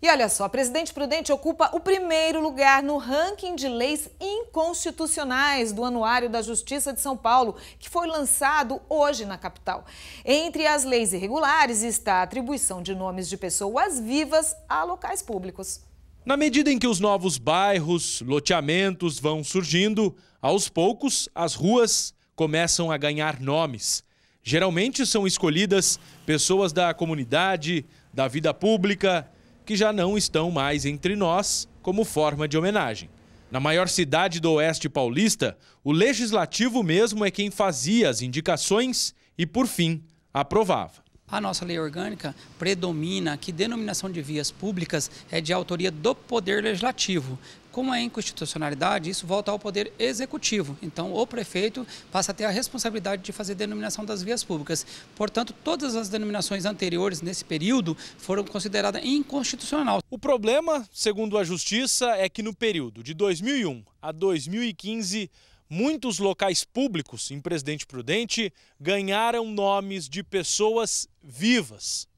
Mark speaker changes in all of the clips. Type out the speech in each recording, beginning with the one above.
Speaker 1: E olha só, Presidente Prudente ocupa o primeiro lugar no ranking de leis inconstitucionais do Anuário da Justiça de São Paulo, que foi lançado hoje na capital. Entre as leis irregulares está a atribuição de nomes de pessoas vivas a
Speaker 2: locais públicos.
Speaker 3: Na medida em que os novos bairros, loteamentos vão surgindo, aos poucos as ruas começam a ganhar nomes. Geralmente são escolhidas pessoas da comunidade, da vida pública que já não estão mais entre nós, como forma de homenagem. Na maior cidade do Oeste Paulista, o legislativo mesmo é quem fazia as indicações e, por fim,
Speaker 2: aprovava. A nossa lei orgânica predomina que denominação de vias públicas é de autoria do Poder Legislativo. Como é inconstitucionalidade, isso volta ao Poder Executivo. Então, o prefeito passa a ter a responsabilidade de fazer denominação das vias públicas. Portanto, todas as denominações anteriores nesse período foram consideradas inconstitucional. O problema, segundo a Justiça, é que no período de 2001 a 2015
Speaker 3: muitos locais públicos em Presidente Prudente ganharam nomes de pessoas vivas.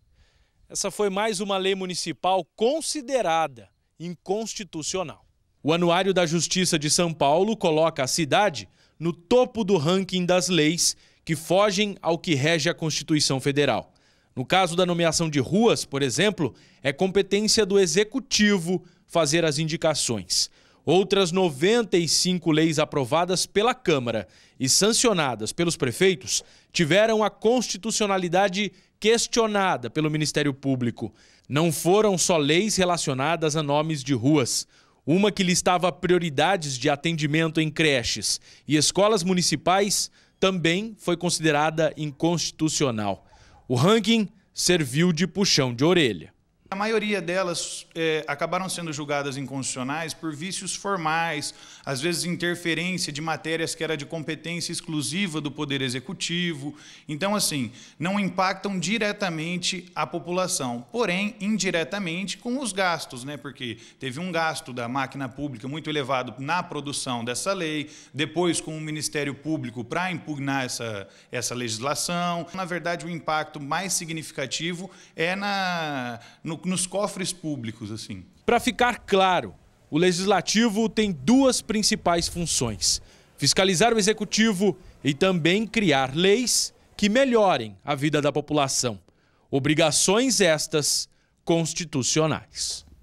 Speaker 3: Essa foi mais uma lei municipal considerada inconstitucional. O Anuário da Justiça de São Paulo coloca a cidade no topo do ranking das leis que fogem ao que rege a Constituição Federal. No caso da nomeação de ruas, por exemplo, é competência do executivo fazer as indicações. Outras 95 leis aprovadas pela Câmara e sancionadas pelos prefeitos tiveram a constitucionalidade questionada pelo Ministério Público. Não foram só leis relacionadas a nomes de ruas. Uma que listava prioridades de atendimento em creches e escolas municipais também foi considerada inconstitucional. O ranking serviu de puxão de orelha
Speaker 1: a maioria delas é, acabaram sendo julgadas inconstitucionais por vícios formais, às vezes interferência de matérias que era de competência exclusiva do Poder Executivo. Então, assim, não impactam diretamente a população, porém, indiretamente com os gastos, né? porque teve um gasto da máquina pública muito elevado na produção dessa lei, depois com o Ministério Público para impugnar essa, essa legislação. Na verdade, o impacto mais significativo é na, no nos cofres públicos, assim. Para ficar claro, o legislativo tem duas principais funções:
Speaker 3: fiscalizar o executivo e também criar leis que melhorem a vida da população. Obrigações estas constitucionais.